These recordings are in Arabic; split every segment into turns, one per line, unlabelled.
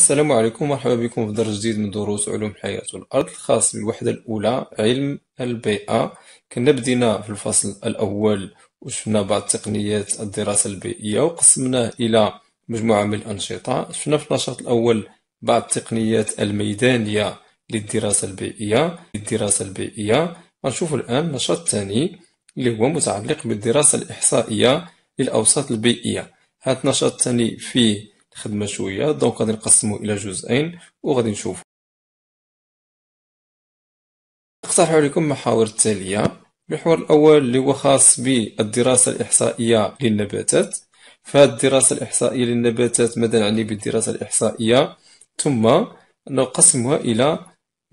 السلام عليكم ومرحبا بكم في درس جديد من دروس علوم الحياة والأرض الخاص بالوحدة الأولى علم البيئة كنا بدينا في الفصل الأول وشفنا بعض تقنيات الدراسة البيئية وقسمناه إلى مجموعة من الأنشطة شفنا في النشاط الأول بعض التقنيات الميدانية للدراسة البيئية للدراسة البيئية غنشوفو الآن النشاط الثاني اللي هو متعلق بالدراسة الإحصائية للأوساط البيئية هذا النشاط الثاني فيه خدمه شويه دونك غادي نقسمو الى جزئين وغادي نشوفو نقترح عليكم محاور التاليه المحور الاول اللي هو خاص بالدراسه الاحصائيه للنباتات فهاد الدراسه الاحصائيه للنباتات ماذا نعني بالدراسه الاحصائيه ثم نقسمها الى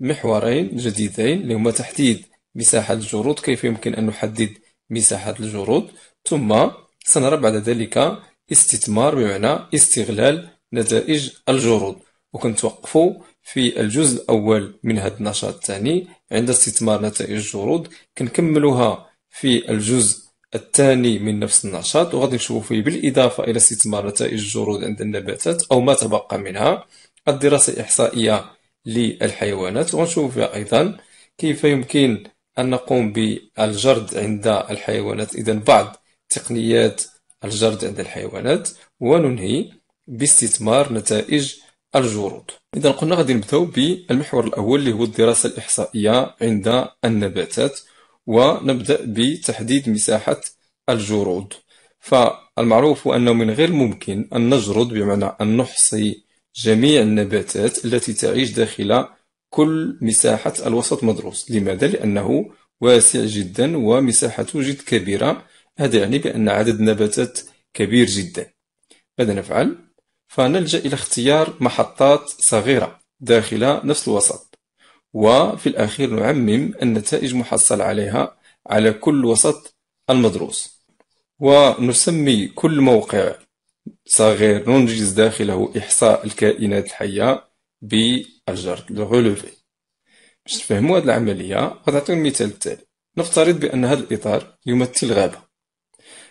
محورين جديدين اللي هما تحديد مساحه الجرود كيف يمكن ان نحدد مساحه الجرود ثم سنرى بعد ذلك استثمار بمعنى استغلال نتائج الجروض وكنتوقفوا في الجزء الأول من هذا النشاط الثاني عند استثمار نتائج الجروض كنكملوها في الجزء الثاني من نفس النشاط وغادي نشوفوا فيه بالإضافة إلى استثمار نتائج الجرود عند النباتات أو ما تبقى منها الدراسة الإحصائية للحيوانات ونشوف فيها أيضا كيف يمكن أن نقوم بالجرد عند الحيوانات إذا بعض تقنيات الجرد عند الحيوانات وننهي باستثمار نتائج الجرود إذا قلنا غادي نبداو بالمحور الأول اللي هو الدراسة الإحصائية عند النباتات ونبدأ بتحديد مساحة الجرود فالمعروف أنه من غير ممكن أن نجرد بمعنى أن نحصي جميع النباتات التي تعيش داخل كل مساحة الوسط مدروس لماذا؟ لأنه واسع جدا ومساحته جد كبيرة هذا يعني بأن عدد النباتات كبير جدا ماذا نفعل؟ فنلجأ إلى اختيار محطات صغيرة داخل نفس الوسط وفي الأخير نعمم النتائج محصل عليها على كل وسط المدروس ونسمي كل موقع صغير ننجز داخله إحصاء الكائنات الحية بالجرد الغلوفي باش تفهموا هذه العملية غنعطيو المثال التالي نفترض بأن هذا الإطار يمثل غابة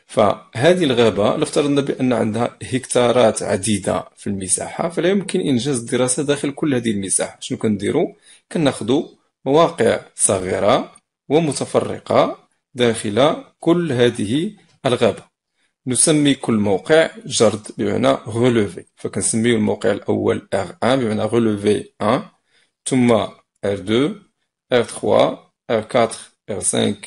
فهذه الغابة لافترضنا بأن عندها هكتارات عديدة في المساحة فلا يمكن إنجاز الدراسة داخل كل هذه المساحة شنو كنديروا كناخذوا مواقع صغيرة ومتفرقة داخل كل هذه الغابة نسمي كل موقع جرد بمعنى غولوفي فكنسمي الموقع الأول R1 بمعنى غولوفي 1 ثم R2 R3 R4 R5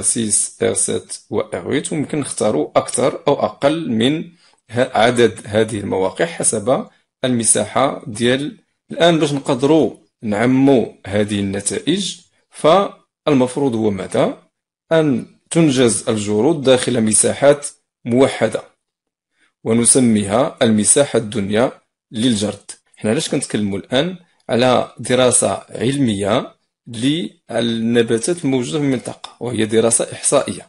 R6 R7 و R8 وممكن نختاروا أكثر أو أقل من عدد هذه المواقع حسب المساحة ديال الآن باش نقدروا نعموا هذه النتائج فالمفروض هو ماذا أن تنجز الجرود داخل مساحات موحدة ونسميها المساحة الدنيا للجرد حنا علاش كنتكلموا الآن على دراسة علمية للنباتات الموجودة في المنطقة وهي دراسة إحصائية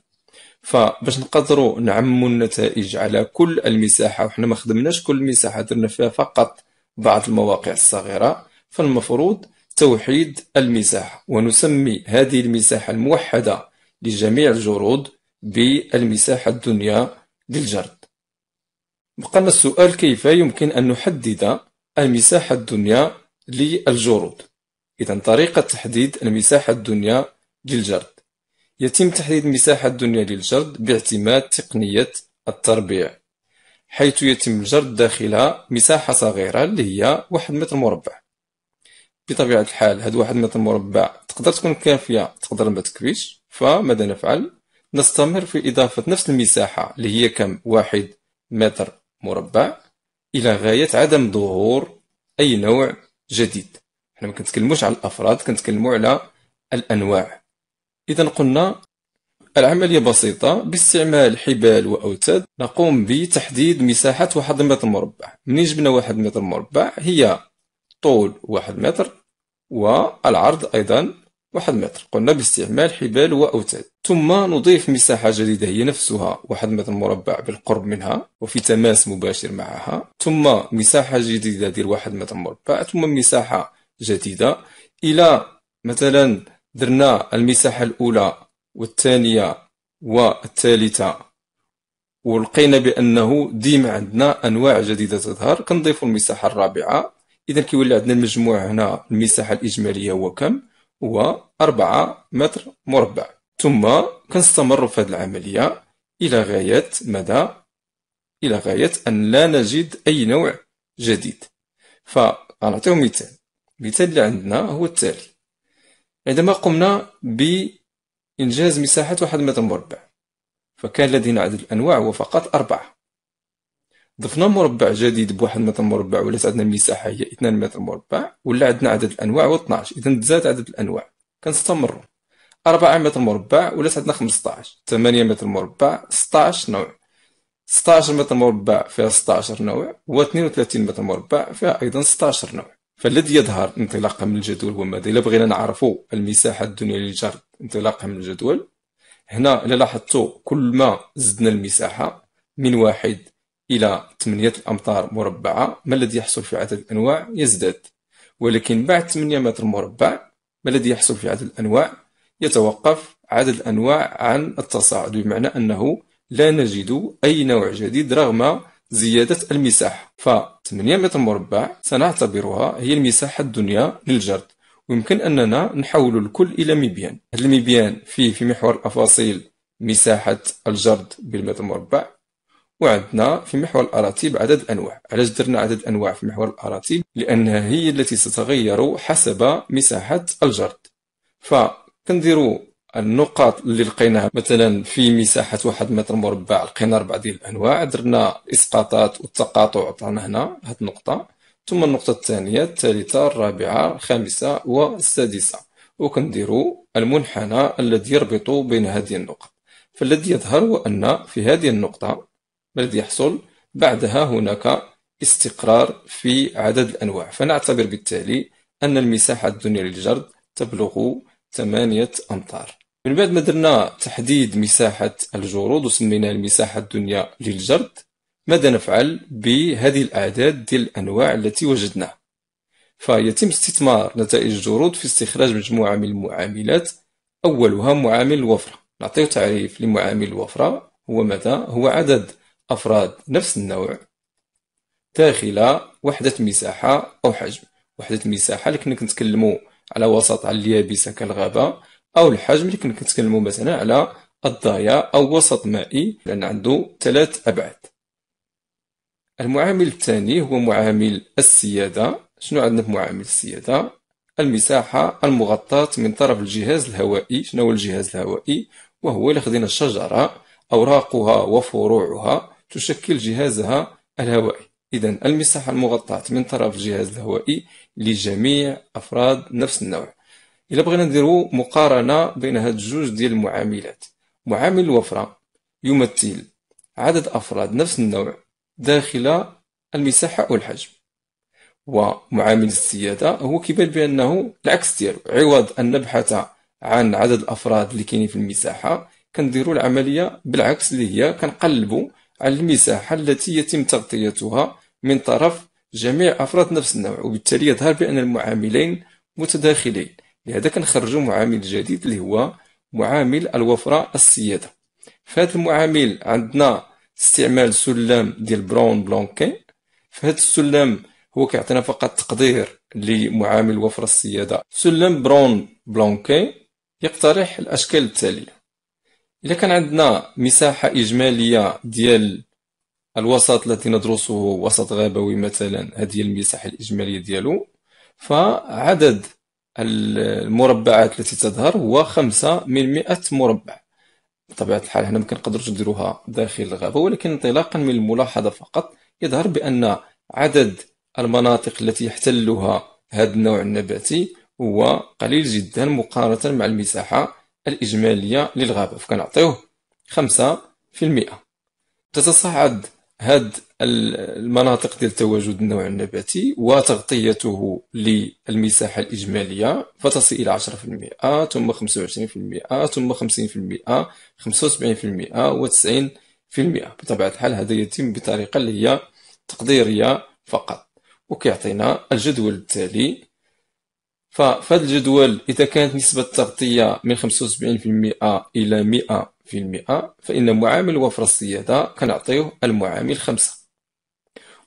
فباش نقدروا نعموا النتائج على كل المساحة وحنا ما خدمناش كل المساحة درنا فيها فقط بعض المواقع الصغيرة فالمفروض توحيد المساحة ونسمي هذه المساحة الموحدة لجميع الجرود بالمساحة الدنيا للجرد بقى السؤال كيف يمكن أن نحدد المساحة الدنيا للجرود إذا طريقة تحديد المساحة الدنيا للجرد يتم تحديد المساحة الدنيا للجرد باعتماد تقنية التربيع حيث يتم الجرد داخلها مساحة صغيرة اللي هي واحد متر مربع بطبيعة الحال هاد واحد متر مربع تقدر تكون كافية تقدر ما تكفيش فماذا نفعل؟ نستمر في إضافة نفس المساحة اللي هي كم واحد متر مربع إلى غاية عدم ظهور أي نوع جديد حنا ما كنتكلموش على الافراد كنتكلموا على الانواع اذا قلنا العمليه بسيطه باستعمال حبال واوتاد نقوم بتحديد مساحه واحد متر مربع منين جبنا واحد متر مربع هي طول واحد متر والعرض ايضا واحد متر قلنا باستعمال حبال وأوتاد ثم نضيف مساحة جديدة هي نفسها واحد متر مربع بالقرب منها وفي تماس مباشر معها ثم مساحة جديدة ديال واحد متر مربع ثم مساحة جديدة إلى مثلا درنا المساحة الأولى والثانية والثالثة ولقينا بأنه ديما عندنا أنواع جديدة تظهر كنضيف المساحة الرابعة إذا كيولي عندنا المجموع هنا المساحة الإجمالية هو كم؟ هو أربعة متر مربع ثم كنستمر في هذه العملية إلى غاية مدى إلى غاية أن لا نجد أي نوع جديد فغنعطيو مثال المثال اللي عندنا هو التالي عندما قمنا بإنجاز مساحة واحد متر مربع فكان لدينا عدد الأنواع هو فقط أربعة ضفنا مربع جديد بواحد متر مربع ولات عندنا المساحة هي اثنان متر مربع ولا عندنا عدد الأنواع هو 12 إذا تزاد عدد الأنواع كنستمروا أربعة متر مربع ولات عندنا 15 ثمانية متر مربع 16 نوع 16 متر مربع فيها 16 نوع و 32 متر مربع فيها أيضا 16 نوع فالذي يظهر انطلاقا من الجدول هو ماذا إلا بغينا نعرفوا المساحة الدنيا للجرد انطلاقا من الجدول هنا إلا لاحظتوا كل ما زدنا المساحة من واحد إلى 8 الأمتار مربعة ما الذي يحصل في عدد الأنواع يزداد ولكن بعد 8 متر مربع ما الذي يحصل في عدد الأنواع يتوقف عدد الأنواع عن التصاعد بمعنى أنه لا نجد أي نوع جديد رغم زيادة المساحة ف 8 متر مربع سنعتبرها هي المساحة الدنيا للجرد ويمكن أننا نحول الكل إلى مبيان هذا المبيان فيه في محور الأفاصيل مساحة الجرد بالمتر مربع وعندنا في محور الأراتيب عدد أنواع علاش درنا عدد أنواع في محور الأراتيب لأنها هي التي تتغير حسب مساحة الجرد فكنديرو النقاط اللي لقيناها مثلا في مساحة واحد متر مربع لقينا أربعة ديال الأنواع درنا اسقاطات والتقاطع عطانا هنا هاد النقطة ثم النقطة الثانية الثالثة الرابعة الخامسة والسادسة وكنديرو المنحنى الذي يربط بين هذه النقط فالذي يظهر هو أن في هذه النقطة الذي يحصل بعدها هناك استقرار في عدد الأنواع فنعتبر بالتالي أن المساحة الدنيا للجرد تبلغ ثمانية أمتار من بعد ما درنا تحديد مساحة الجرود وسميناها المساحة الدنيا للجرد ماذا نفعل بهذه الأعداد ديال الأنواع التي وجدناها فيتم استثمار نتائج الجرود في استخراج مجموعة من المعاملات أولها معامل الوفرة نعطيه تعريف لمعامل الوفرة هو ماذا؟ هو عدد أفراد نفس النوع داخل وحدة مساحة أو حجم وحدة مساحة لكن كنتكلمو على وسط على اليابسة كالغابة او الحجم اللي كنا كنتكلموا مثلا على الضايع او وسط مائي لان عنده ثلاث ابعاد المعامل الثاني هو معامل السياده شنو عندنا في معامل السياده المساحه المغطاه من طرف الجهاز الهوائي شنو هو الجهاز الهوائي وهو اللي خدينا الشجره اوراقها وفروعها تشكل جهازها الهوائي إذا المساحة المغطاة من طرف الجهاز الهوائي لجميع أفراد نفس النوع الا بغينا نديرو مقارنه بين هاد جوج ديال المعاملات معامل الوفره يمثل عدد افراد نفس النوع داخل المساحه او الحجم ومعامل السياده هو كيبان بانه العكس ديالو عوض ان نبحث عن عدد الافراد اللي كاينين في المساحه كنديروا العمليه بالعكس اللي هي كنقلبوا على المساحه التي يتم تغطيتها من طرف جميع افراد نفس النوع وبالتالي يظهر بان المعاملين متداخلين لهذا يعني كنخرجوا معامل جديد اللي هو معامل الوفرة السيادة فهاد المعامل عندنا استعمال سلم ديال براون في فهاد السلم هو كيعطينا فقط تقدير لمعامل وفرة السيادة سلم براون بلونكين يقترح الأشكال التالية إذا كان عندنا مساحة إجمالية ديال الوسط الذي ندرسه وسط غابوي مثلا هذه المساحة الإجمالية ديالو فعدد المربعات التي تظهر هو خمسة من مئة مربع بطبيعة الحال هنا ممكن قدرت نديروها داخل الغابة ولكن انطلاقا من الملاحظة فقط يظهر بأن عدد المناطق التي يحتلها هذا النوع النباتي هو قليل جدا مقارنة مع المساحة الإجمالية للغابة فكنعطيوه خمسة في المئة تتصاعد هاد المناطق ديال تواجد النوع النباتي وتغطيته للمساحة الإجمالية فتصل إلى 10% ثم 25% ثم 50% 75% و 90% بطبيعة الحال هذا يتم بطريقة اللي هي تقديرية فقط وكيعطينا الجدول التالي ففي الجدول إذا كانت نسبة التغطية من 75% إلى في المئة فإن معامل وفر الصيادة كنعطيه المعامل خمسة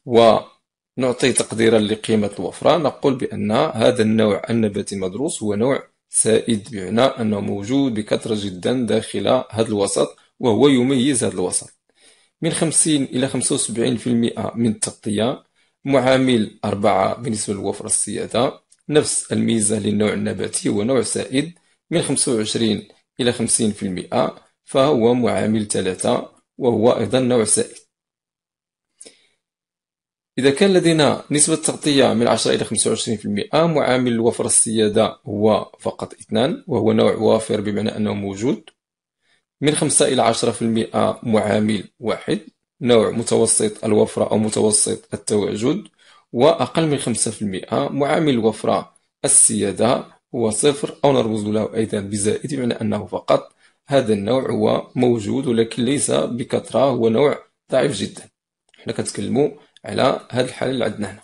ونعطي تقديرا لقيمة الوفرة نقول بأن هذا النوع النباتي المدروس هو نوع سائد بمعنى أنه موجود بكثرة جدا داخل هذا الوسط وهو يميز هذا الوسط من 50 إلى 75% من التغطية معامل أربعة بالنسبة للوفرة السيادة نفس الميزة للنوع النباتي هو نوع سائد من 25 إلى 50% فهو معامل ثلاثة وهو أيضا نوع سائل إذا كان لدينا نسبة تغطية من 10 إلى 25% معامل الوفرة السيادة هو فقط اثنان وهو نوع وافر بمعنى أنه موجود من 5 إلى 10% معامل واحد نوع متوسط الوفرة أو متوسط التواجد وأقل من 5% معامل الوفرة السيادة هو صفر أو نرمز له أيضا بزائد بمعنى أنه فقط هذا النوع هو موجود ولكن ليس بكثرة هو نوع ضعيف جدا حنا كنتكلموا على هذه الحالة اللي عندنا هنا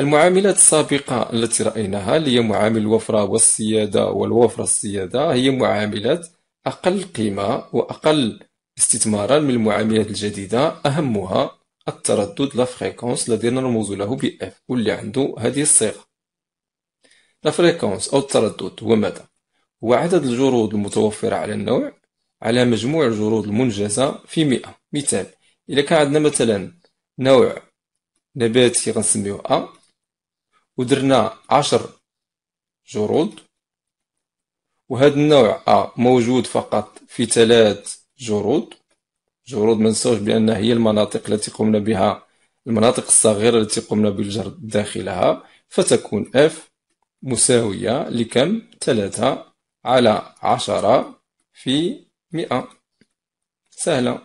المعاملات السابقة التي رأيناها اللي هي معامل الوفرة والسيادة والوفرة السيادة هي معاملات أقل قيمة وأقل استثمارا من المعاملات الجديدة أهمها التردد لا فريكونس الذي نرمز له ب واللي عنده هذه الصيغة لا فريكونس أو التردد هو ماذا؟ هو عدد الجرود المتوفرة على النوع على مجموع الجرود المنجزة في مئة مثال إذا كان عندنا مثلا نوع نباتي غنسميو أ ودرنا عشر جرود وهذا النوع أ موجود فقط في ثلاث جرود جرود ما نساوش بأنها هي المناطق التي قمنا بها المناطق الصغيرة التي قمنا بالجرد داخلها فتكون اف مساوية لكم ثلاثة على عشرة في مئة سهلة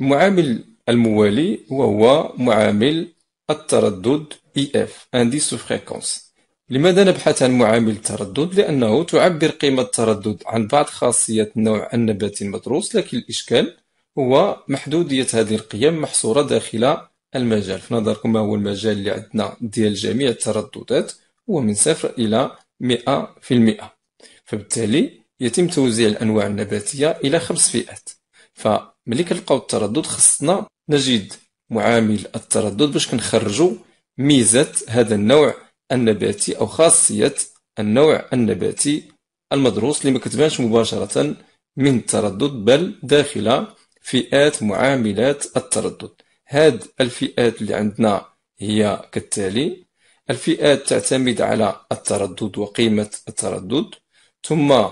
المعامل الموالي وهو معامل التردد EF indice de fréquence لماذا نبحث عن معامل التردد لانه تعبر قيمه التردد عن بعض خاصيات نوع النبات المدروس لكن الاشكال هو محدوديه هذه القيم محصوره داخل المجال في نظركم ما هو المجال اللي عندنا ديال جميع الترددات هو من صفر الى مئة في المئة فبالتالي يتم توزيع الأنواع النباتية إلى خمس فئات فملي كنلقاو التردد خصنا نجد معامل التردد باش كنخرجوا ميزة هذا النوع النباتي أو خاصية النوع النباتي المدروس اللي ما كتبانش مباشرة من التردد بل داخل فئات معاملات التردد هاد الفئات اللي عندنا هي كالتالي الفئات تعتمد على التردد وقيمة التردد ثم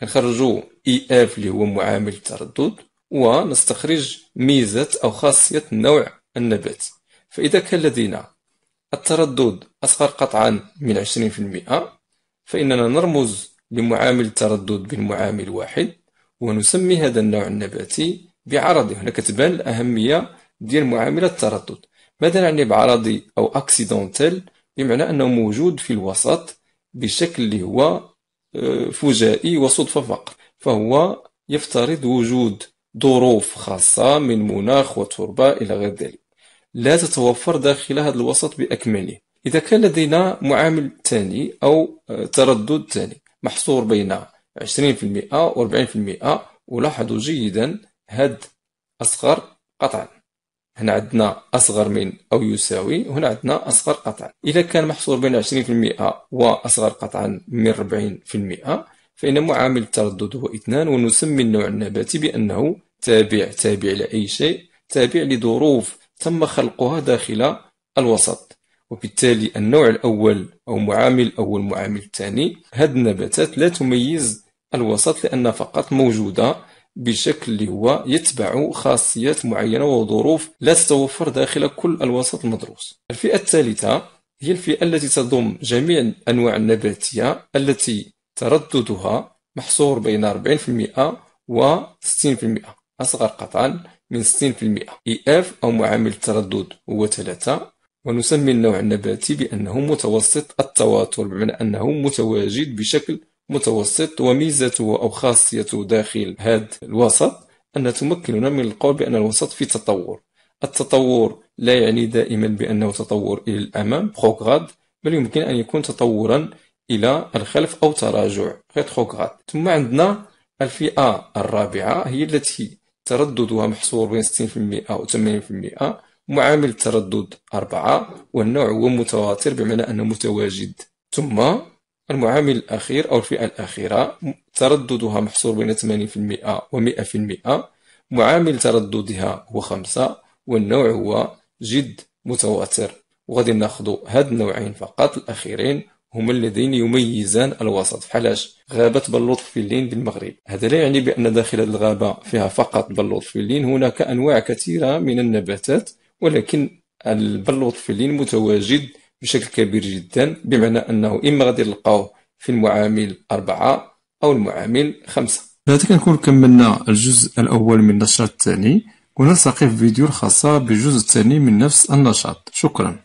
كنخرجو اي e اف اللي هو معامل التردد ونستخرج ميزة أو خاصية نوع النبات فإذا كان لدينا التردد أصغر قطعا من 20% فإننا نرمز لمعامل التردد بالمعامل واحد ونسمي هذا النوع النباتي بعرضه هنا كتبان الأهمية ديال معامل التردد ماذا نعني بعرضي أو أكسيدونتال بمعنى أنه موجود في الوسط بشكل اللي هو آه، فجائي وصدفة فقط فهو يفترض وجود ظروف خاصة من مناخ وتربة إلى غير ذلك لا تتوفر داخل هذا الوسط بأكمله إذا كان لدينا معامل ثاني أو آه، تردد ثاني محصور بين 20% و 40% ولاحظوا جيدا هاد أصغر قطعا هنا عندنا أصغر من أو يساوي هنا عندنا أصغر قطعا إذا كان محصور بين 20% وأصغر قطعا من 40% فإن معامل التردد هو 2 ونسمي النوع النباتي بأنه تابع تابع لأي شيء تابع لظروف تم خلقها داخل الوسط وبالتالي النوع الأول أو معامل الأول معامل الثاني هذه النباتات لا تميز الوسط لأنها فقط موجودة بشكل اللي هو يتبع خاصيات معينة وظروف لا تتوفر داخل كل الوسط المدروس الفئة الثالثة هي الفئة التي تضم جميع أنواع النباتية التي ترددها محصور بين 40% و 60% أصغر قطعا من 60% EF أو معامل التردد هو 3 ونسمي النوع النباتي بأنه متوسط التواتر بمعنى أنه متواجد بشكل متوسط وميزته أو خاصيته داخل هذا الوسط أن تمكننا من القول بأن الوسط في تطور التطور لا يعني دائما بأنه تطور إلى الأمام بروغراد بل يمكن أن يكون تطورا إلى الخلف أو تراجع غير ثم عندنا الفئة الرابعة هي التي ترددها محصور بين 60% و 80% معامل التردد أربعة والنوع هو متواتر بمعنى أنه متواجد ثم المعامل الأخير أو الفئة الأخيرة ترددها محصور بين 80% و 100% معامل ترددها هو 5 والنوع هو جد متواتر وغادي ناخذ هاد النوعين فقط الأخيرين هما اللذين يميزان الوسط فحالاش غابة بلوط فيلين بالمغرب هذا لا يعني بأن داخل الغابة فيها فقط بلوط فيلين هناك أنواع كثيرة من النباتات ولكن البلوط فيلين متواجد بشكل كبير جدا بمعنى أنه إما غادي نلقاوه في المعامل أربعة أو المعامل خمسة بهذا كنكون كملنا الجزء الأول من النشاط الثاني ونلتقي في فيديو الخاصة بالجزء الثاني من نفس النشاط شكرا